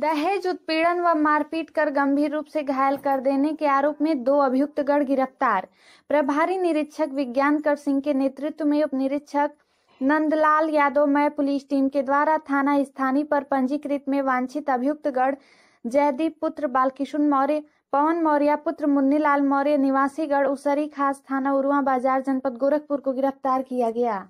दहेज उत्पीड़न व मारपीट कर गंभीर रूप से घायल कर देने के आरोप में दो अभियुक्तगढ़ गिरफ्तार प्रभारी निरीक्षक विज्ञानकर सिंह के नेतृत्व में उप निरीक्षक नंदलाल यादव मय पुलिस टीम के द्वारा थाना स्थानीय पर पंजीकृत में वांछित अभियुक्तगढ़ जयदीप पुत्र बालकिशुन मौर्य पवन मौर्य पुत्र मुन्नीलाल मौर्य निवासीगढ़ उसरी खास थाना उरुआ बाजार जनपद गोरखपुर को गिरफ्तार किया गया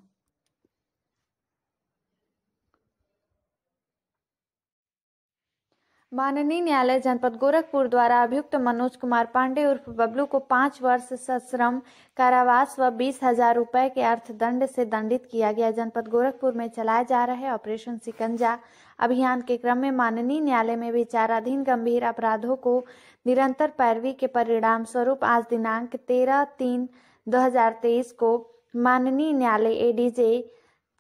माननीय न्यायालय जनपद गोरखपुर द्वारा अभियुक्त मनोज कुमार पांडे उर्फ बबलू को पाँच वर्ष सश्रम कारावास व बीस हजार रुपए के अर्थदंड से दंडित किया गया जनपद गोरखपुर में चलाए जा रहे ऑपरेशन सिकंजा अभियान के क्रम में माननीय न्यायालय में विचाराधीन गंभीर अपराधों को निरंतर पैरवी के परिणाम स्वरूप आज दिनांक तेरह तीन तेईस को माननीय न्यायालय एडीजे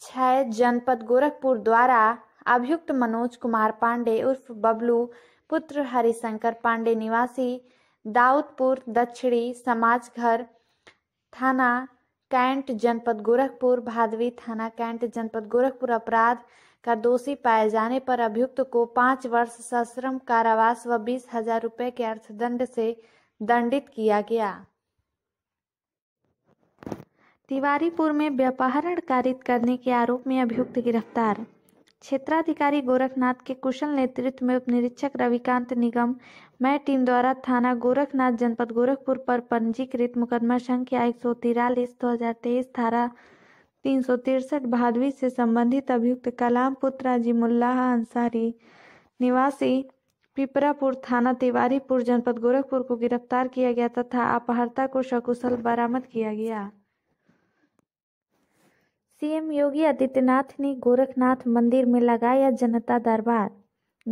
छह जनपद गोरखपुर द्वारा अभियुक्त मनोज कुमार पांडे उर्फ बबलू पुत्र हरिशंकर पांडे निवासी दाऊदपुर दक्षिणी समाज घर थाना कैंट जनपद गोरखपुर भादवी थाना कैंट जनपद गोरखपुर अपराध का दोषी पाए जाने पर अभियुक्त को पाँच वर्ष सश्रम कारावास व बीस हजार रुपये के अर्थदंड से दंडित किया गया तिवारीपुर में व्यापहरण कारित करने के आरोप में अभियुक्त गिरफ्तार क्षेत्राधिकारी गोरखनाथ के कुशल नेतृत्व में उप निरीक्षक रविकांत निगम मैं टीम द्वारा थाना गोरखनाथ जनपद गोरखपुर पर पंजीकृत मुकदमा संख्या एक सौ तिरालीस दो हजार तेईस धारा तीन सौ तिरसठ भादवी से संबंधित अभियुक्त कलाम पुत्र अजीमुल्लाह अंसारी निवासी पिपरापुर थाना तिवारीपुर जनपद गोरखपुर को गिरफ्तार किया गया तथा अपहर्ता को सकुशल बरामद किया गया सीएम योगी आदित्यनाथ ने गोरखनाथ मंदिर में लगाया जनता दरबार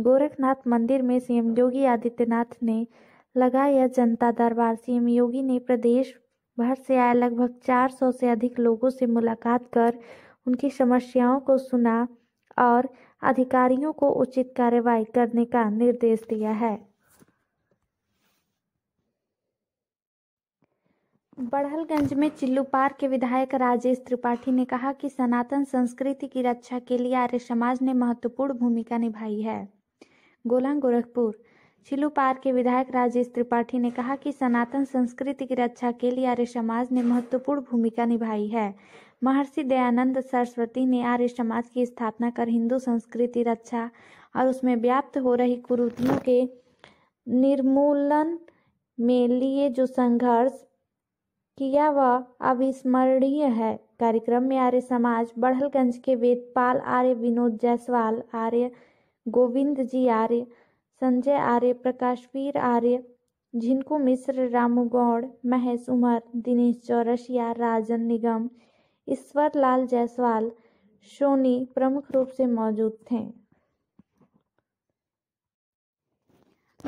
गोरखनाथ मंदिर में सीएम योगी आदित्यनाथ ने लगाया जनता दरबार सीएम योगी ने प्रदेश भर से आए लगभग 400 से अधिक लोगों से मुलाकात कर उनकी समस्याओं को सुना और अधिकारियों को उचित कार्रवाई करने का निर्देश दिया है बड़हलगंज में चिल्लू के विधायक राजेश त्रिपाठी ने कहा कि सनातन संस्कृति की रक्षा के लिए आर्य समाज ने महत्वपूर्ण भूमिका निभाई है गोलांग गोरखपुर चिल्लू के विधायक राजेश त्रिपाठी ने कहा कि सनातन संस्कृति की रक्षा के लिए आर्य समाज ने महत्वपूर्ण भूमिका निभाई है महर्षि दयानंद सरस्वती ने आर्य समाज की स्थापना कर हिंदू संस्कृति रक्षा और उसमें व्याप्त हो रही कुरूतियों के निर्मूलन में लिए जो संघर्ष किया वह अविस्मरणीय है कार्यक्रम में आर्य समाज बढ़लगंज के वेदपाल आर्य विनोद जायसवाल आर्य गोविंद जी आर्य संजय आर्य प्रकाशवीर आर्य झिनकू मिश्र रामू गौड़ महेश उमर दिनेश चौरसिया राजन निगम ईश्वर लाल जायसवाल सोनी प्रमुख रूप से मौजूद थे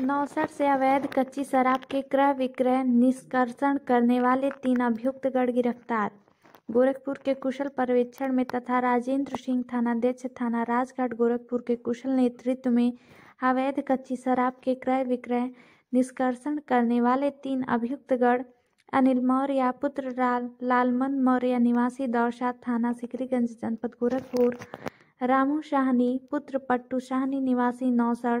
नौसठ से अवैध कच्ची शराब के क्रय विक्रय निष्कर्षण करने वाले तीन गढ़ गिरफ्तार गोरखपुर के कुशल पर्यवेक्षण में तथा राजेंद्र सिंह थाना अध्यक्ष थाना राजघाट गोरखपुर के कुशल नेतृत्व में अवैध कच्ची शराब के क्रय विक्रय निष्कर्षण करने वाले तीन अभियुक्तगढ़ अनिल मौर्य पुत्र लालमन मौर्य निवासी दौसा थाना सिकरीगंज जनपद गोरखपुर रामू शाहनी पुत्र पट्टू शाहनी निवासी नौसड़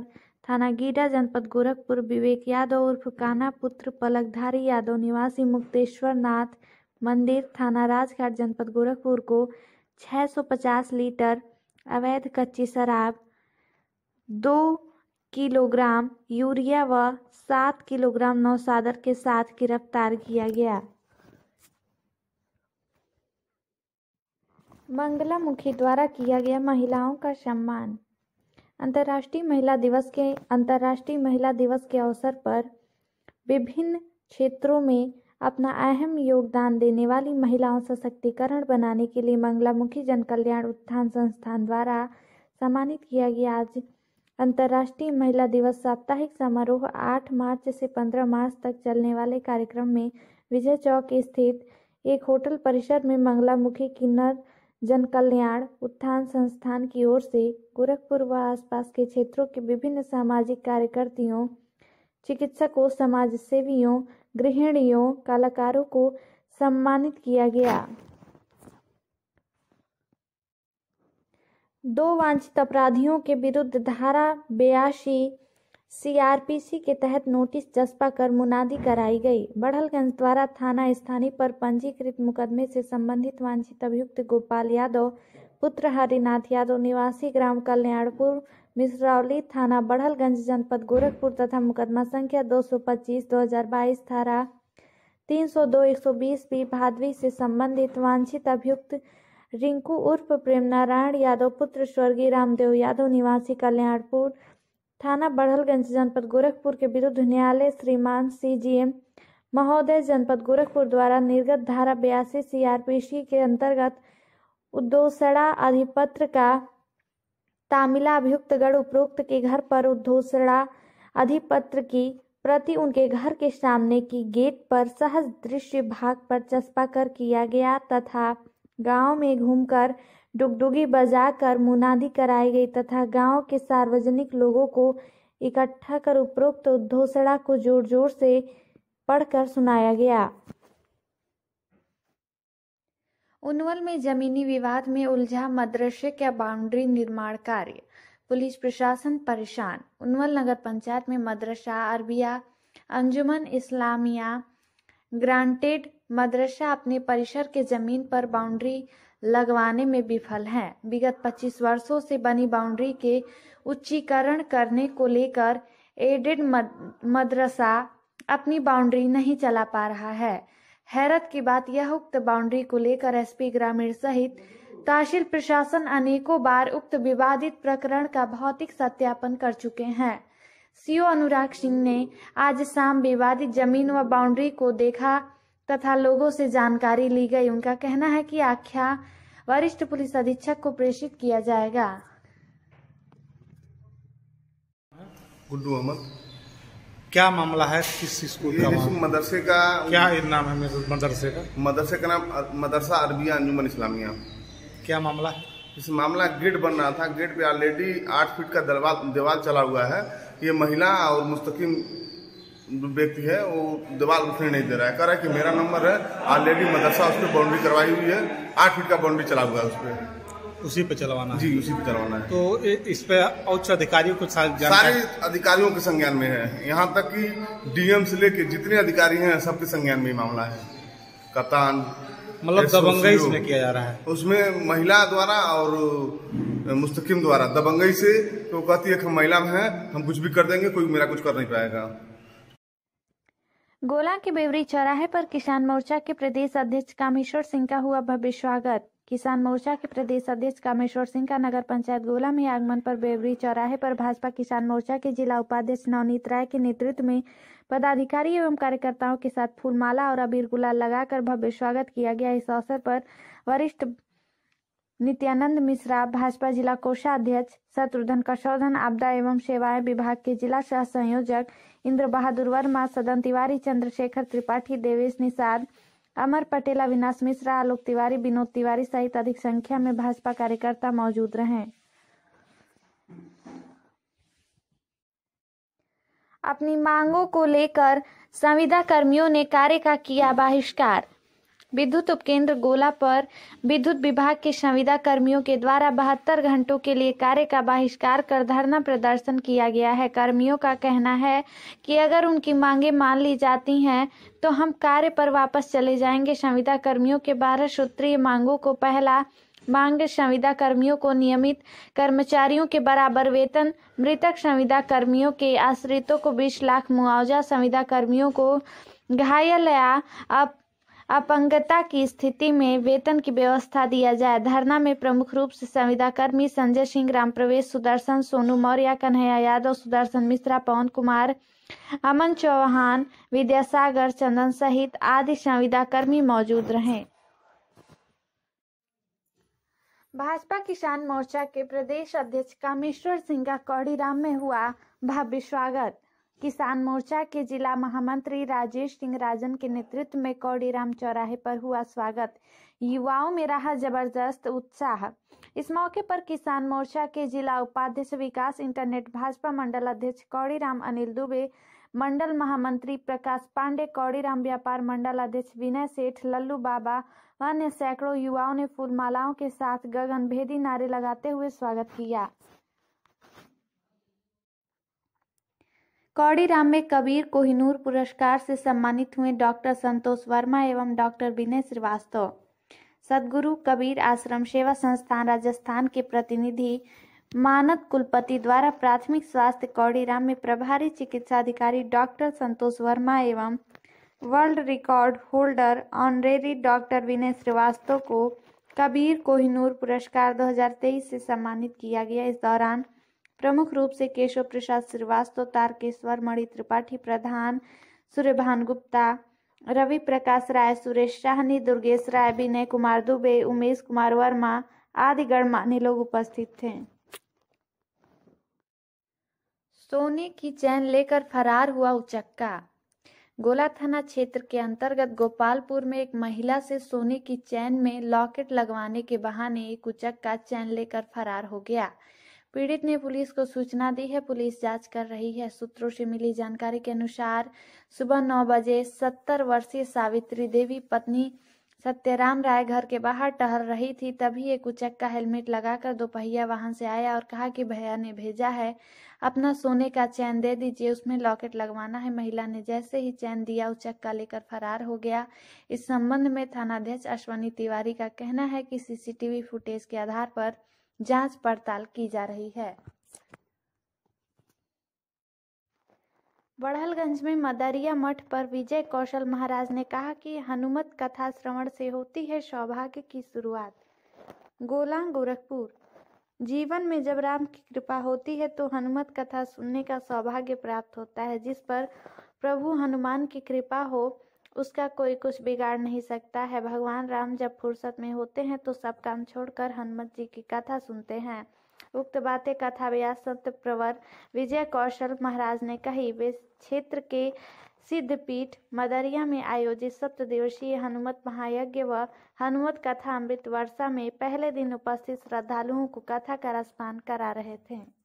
थानागीडा जनपद गोरखपुर विवेक यादव उर्फ काना पुत्र पलकधारी यादव निवासी मुक्तेश्वर नाथ मंदिर थाना राजघाट जनपद गोरखपुर को 650 लीटर अवैध कच्ची शराब दो किलोग्राम यूरिया व सात किलोग्राम नौसादर के साथ गिरफ्तार किया गया मंगला मुखी द्वारा किया गया महिलाओं का सम्मान अंतर्राष्ट्रीय महिला दिवस के अंतर्राष्ट्रीय महिला दिवस के अवसर पर विभिन्न क्षेत्रों में अपना अहम योगदान देने वाली महिलाओं सशक्तिकरण बनाने के लिए मंगलामुखी जन कल्याण उत्थान संस्थान द्वारा सम्मानित किया गया आज अंतर्राष्ट्रीय महिला दिवस साप्ताहिक समारोह 8 मार्च से 15 मार्च तक चलने वाले कार्यक्रम में विजय चौक स्थित एक होटल परिसर में मंगलामुखी किन्नर जन कल्याण उत्थान संस्थान की ओर से गोरखपुर व आसपास के क्षेत्रों के विभिन्न सामाजिक कार्यकर्तियों चिकित्सकों समाज सेवियों गृहिणियों कलाकारों को सम्मानित किया गया दो वांछित अपराधियों के विरुद्ध धारा बयासी सीआरपीसी के तहत नोटिस जस्पा कर मुनादी कराई गई बढ़लगंज द्वारा थाना स्थानीय पर पंजीकृत मुकदमे से संबंधित वांछित अभियुक्त गोपाल यादव पुत्र हरिनाथ यादव निवासी ग्राम कल्याणपुर मिश्रौली थाना बढ़लगंज जनपद गोरखपुर तथा मुकदमा संख्या 225 2022 धारा 302 120 बी भादवी से संबंधित वांछित अभियुक्त रिंकू उर्फ प्रेम नारायण यादव पुत्र स्वर्गीय रामदेव यादव निवासी कल्याणपुर थाना बढ़लगंज जनपद गोरखपुर के विरुद्ध न्यायालय श्रीमान सीजीएम महोदय जनपद गोरखपुर द्वारा निर्गत धारा बयासी सीआरपीसी के अंतर्गत उद्दोषणा अधिपत्र का तामिला अभियुक्तगढ़ उपरोक्त के घर पर उद्घोषणा अधिपत्र की प्रति उनके घर के सामने की गेट पर सहज दृश्य भाग पर चस्पा कर किया गया तथा गांव में घूमकर डुगडुगी बजाकर मुनादी कराई गई तथा गांव के सार्वजनिक लोगों को इकट्ठा कर उपरोक्त तो उद्धोषणा को जोर जोर से पढ़कर सुनाया गया उन्वल में जमीनी विवाद में उलझा मदरसे का बाउंड्री निर्माण कार्य पुलिस प्रशासन परेशान उन्वल नगर पंचायत में मदरसा अरबिया अंजुमन इस्लामिया ग्रांटेड मदरसा अपने परिसर के ज़मीन पर बाउंड्री लगवाने में विफल हैं विगत 25 वर्षों से बनी बाउंड्री के उच्चीकरण करने को लेकर एडेड मदरसा अपनी बाउंड्री नहीं चला पा रहा है हैरत की बात यह उक्त बाउंड्री को लेकर एसपी ग्रामीण सहित तहसील प्रशासन अनेकों बार उक्त विवादित प्रकरण का भौतिक सत्यापन कर चुके हैं सीओ अनुराग सिंह ने आज शाम विवादित जमीन व बाउंड्री को देखा तथा लोगों से जानकारी ली गई उनका कहना है कि आख्या वरिष्ठ पुलिस अधीक्षक को प्रेषित किया जाएगा गुड्डू अहमद क्या मामला है किस चीज को मदरसे का क्या नाम है मदरसे का मदरसे का नाम मदरसा अरबिया अंजुमन इस्लामिया क्या मामला है इस मामला गेट बन रहा था गेट पे ऑलरेडी आठ फीट का दरवाज दीवार चला हुआ है ये महिला और मुस्तकिम व्यक्ति है वो दीवार उठने नहीं दे रहा है कह रहा है कि मेरा नंबर है ऑलरेडी मदरसा उस पर बाउंड्री करवाई हुई है आठ फीट का बाउंड्री चला हुआ है उस पर उसी पे चलवाना जी उसी पे चलवाना है तो इस पे उच्च अधिकारियों को सारे अधिकारियों के संज्ञान में है यहाँ तक कि डीएम से लेके जितने अधिकारी हैं सबके संज्ञान में मामला है कप्तान मतलब दबंगई इसमें किया जा रहा है उसमें महिला द्वारा और मुस्तकिम द्वारा दबंगई से तो कहती है हम महिला में है हम कुछ भी कर देंगे कोई मेरा कुछ कर नहीं पाएगा गोला के बेवरी चौराहे पर किसान मोर्चा के प्रदेश अध्यक्ष कामेश्वर सिंह का हुआ भव्य स्वागत किसान मोर्चा के प्रदेश अध्यक्ष कामेश्वर सिंह का नगर पंचायत गोला में आगमन पर बेवरी चौराहे पर भाजपा किसान मोर्चा के जिला उपाध्यक्ष नवनीत राय के नेतृत्व में पदाधिकारी एवं कार्यकर्ताओं के साथ फूलमाला और अबीर गुलाल लगाकर भव्य स्वागत किया गया इस अवसर पर वरिष्ठ नित्यानंद मिश्रा भाजपा जिला कोषाध्यक्ष शत्रुघ्न कशोधन आपदा एवं सेवाएं विभाग के जिला सह संयोजक इंद्र बहादुर वर्मा सदन तिवारी चंद्रशेखर त्रिपाठी देवेश निषाद अमर पटेल अविनाश मिश्रा आलोक तिवारी विनोद तिवारी सहित अधिक संख्या में भाजपा कार्यकर्ता मौजूद रहे अपनी मांगों को लेकर संविदा कर्मियों ने कार्य का किया बहिष्कार विद्युत उपकेंद्र गोला पर विद्युत विभाग के संविदा कर्मियों के द्वारा बहत्तर घंटों के लिए कार्य का बहिष्कार कर धरना प्रदर्शन किया गया है कर्मियों का कहना है कि अगर उनकी मांगे मान ली जाती हैं तो हम कार्य पर वापस चले जाएंगे संविदा कर्मियों के बारह सूत्रीय मांगों को पहला मांग संविदा कर्मियों को नियमित कर्मचारियों के बराबर वेतन मृतक संविदा कर्मियों के आश्रितों को बीस लाख मुआवजा संविदा कर्मियों को घायल या अब अपंगता की स्थिति में वेतन की व्यवस्था दिया जाए धरना में प्रमुख रूप से संविदा कर्मी संजय सिंह राम प्रवेश सुदर्शन सोनू मौर्य कन्हैया यादव सुदर्शन मिश्रा पवन कुमार अमन चौहान विद्यासागर चंदन सहित आदि संविदा कर्मी मौजूद रहे भाजपा किसान मोर्चा के प्रदेश अध्यक्ष कामेश्वर सिंह का कौड़ीराम में हुआ भव्य स्वागत किसान मोर्चा के जिला महामंत्री राजेश सिंह राजन के नेतृत्व में कौड़ीराम चौराहे पर हुआ स्वागत युवाओं में रहा जबरदस्त उत्साह इस मौके पर किसान मोर्चा के जिला उपाध्यक्ष विकास इंटरनेट भाजपा मंडल अध्यक्ष कौड़ीराम अनिल दुबे मंडल महामंत्री प्रकाश पांडे कौड़ीराम व्यापार मंडल अध्यक्ष विनय सेठ लल्लू बाबा अन्य सैकड़ों युवाओं ने फूलमालाओं के साथ भेदी नारे लगाते हुए स्वागत किया कौड़ी राम में कबीर कोहिनूर पुरस्कार से सम्मानित हुए डॉक्टर संतोष वर्मा एवं डॉक्टर विनय श्रीवास्तव सदगुरु कबीर आश्रम सेवा संस्थान राजस्थान के प्रतिनिधि मानद कुलपति द्वारा प्राथमिक स्वास्थ्य कौड़ीराम में प्रभारी चिकित्सा अधिकारी डॉक्टर संतोष वर्मा एवं world record holder honorary doctor Vinay Srivastava को कबीर कोहिनूर पुरस्कार 2023 से सम्मानित किया गया इस दौरान प्रमुख रूप से केशव प्रसाद श्रीवास्तव तारकेश्वर मणि त्रिपाठी प्रधान सूर्यभान गुप्ता रवि प्रकाश राय सुरेश साहनी दुर्गेश राय विनय कुमार दुबे उमेश कुमार वर्मा आदि गणमान्य लोग उपस्थित थे सोने की चैन लेकर फरार हुआ उचक्का गोला थाना क्षेत्र के अंतर्गत गोपालपुर में एक महिला से सोने की चैन में लॉकेट लगवाने के बहाने एक उचक्का चैन लेकर फरार हो गया पीड़ित ने पुलिस को सूचना दी है पुलिस जांच कर रही है सूत्रों से मिली जानकारी के अनुसार सुबह नौ बजे सत्तर वर्षीय सावित्री देवी पत्नी सत्यराम राय घर के बाहर टहल रही थी तभी एक उचक का हेलमेट लगाकर दोपहिया वाहन से आया और कहा कि भैया ने भेजा है अपना सोने का चैन दे दीजिए उसमें लॉकेट लगवाना है महिला ने जैसे ही चैन दिया उचक का लेकर फरार हो गया इस संबंध में थानाध्यक्ष अश्वनी तिवारी का कहना है कि सीसीटीवी फुटेज के आधार पर जांच पड़ताल की जा रही है बड़हलगंज में मदरिया मठ पर विजय कौशल महाराज ने कहा कि हनुमत कथा श्रवण से होती है सौभाग्य की शुरुआत गोला गोरखपुर जीवन में जब राम की कृपा होती है तो हनुमत कथा सुनने का सौभाग्य प्राप्त होता है जिस पर प्रभु हनुमान की कृपा हो उसका कोई कुछ बिगाड़ नहीं सकता है भगवान राम जब फुर्सत में होते हैं तो सब काम छोड़कर हनुमत जी की कथा सुनते हैं उक्त बातें कथा व्यास प्रवर विजय कौशल महाराज ने कही वे क्षेत्र के सिद्धपीठ मदरिया में आयोजित सप्त दिवसीय हनुमत महायज्ञ व हनुमत कथा अमृत वर्षा में पहले दिन उपस्थित श्रद्धालुओं को कथा का स्नान करा रहे थे